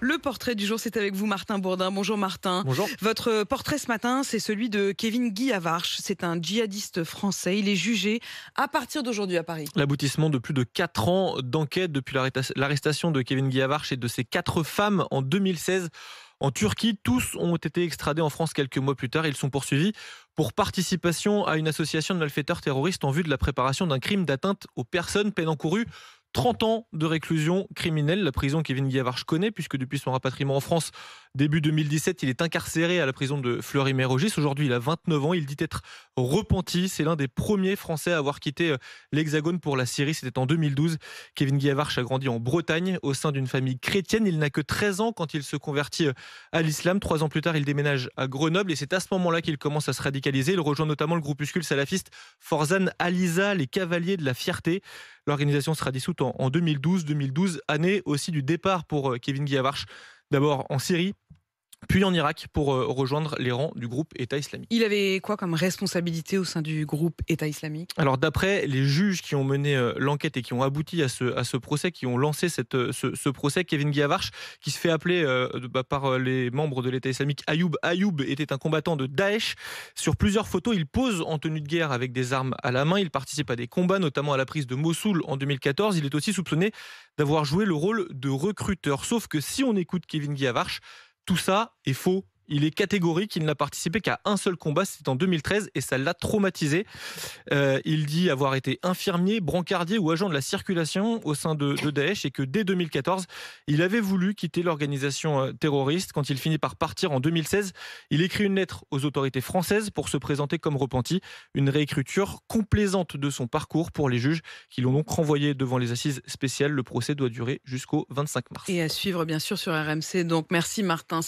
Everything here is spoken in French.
Le portrait du jour, c'est avec vous Martin Bourdin. Bonjour Martin. Bonjour. Votre portrait ce matin, c'est celui de Kevin Guy Avarche. C'est un djihadiste français. Il est jugé à partir d'aujourd'hui à Paris. L'aboutissement de plus de 4 ans d'enquête depuis l'arrestation de Kevin Guy Avarche et de ses quatre femmes en 2016 en Turquie. Tous ont été extradés en France quelques mois plus tard. Ils sont poursuivis pour participation à une association de malfaiteurs terroristes en vue de la préparation d'un crime d'atteinte aux personnes, peine encourue 30 ans de réclusion criminelle, la prison Kevin Guillavarche connaît, puisque depuis son rapatriement en France début 2017, il est incarcéré à la prison de Fleury-Mérogis. Aujourd'hui, il a 29 ans, il dit être repenti. C'est l'un des premiers Français à avoir quitté euh, l'Hexagone pour la Syrie. C'était en 2012. Kevin Guillavarche a grandi en Bretagne au sein d'une famille chrétienne. Il n'a que 13 ans quand il se convertit euh, à l'islam. Trois ans plus tard, il déménage à Grenoble et c'est à ce moment-là qu'il commence à se radicaliser. Il rejoint notamment le groupuscule salafiste Forzan Aliza, les Cavaliers de la Fierté. L'organisation sera dissoute en, 2012, 2012, année aussi du départ pour euh, Kevin Guillavarch, d'abord en Syrie, puis en Irak pour euh, rejoindre les rangs du groupe État islamique. Il avait quoi comme responsabilité au sein du groupe État islamique Alors d'après les juges qui ont mené euh, l'enquête et qui ont abouti à ce, procès, qui ont lancé cette, euh, ce, procès, Kevin Guiavarch, qui se fait appeler bah, par les membres de l'État islamique Ayoub. Ayoub était un combattant de Daesh. Sur plusieurs photos, il pose en tenue de guerre avec des armes à la main. Il participe à des combats, notamment à la prise de Mossoul en 2014. Il est aussi soupçonné d'avoir joué le rôle de recruteur. Sauf que si on écoute Kevin Guiavarch, tout ça est faux il est catégorique, il n'a participé qu'à un seul combat, c'était en 2013, et ça l'a traumatisé. Euh, il dit avoir été infirmier, brancardier ou agent de la circulation au sein de, Daech Daesh, et que dès 2014, il avait voulu quitter l'organisation euh, terroriste. Quand il finit par partir en 2016, il écrit une lettre aux autorités françaises pour se présenter comme repenti, une réécriture complaisante de son parcours pour les juges, qui l'ont donc renvoyé devant les assises spéciales. Le procès doit durer jusqu'au 25 mars. Et à suivre, bien sûr, sur RMC. Donc merci Martin.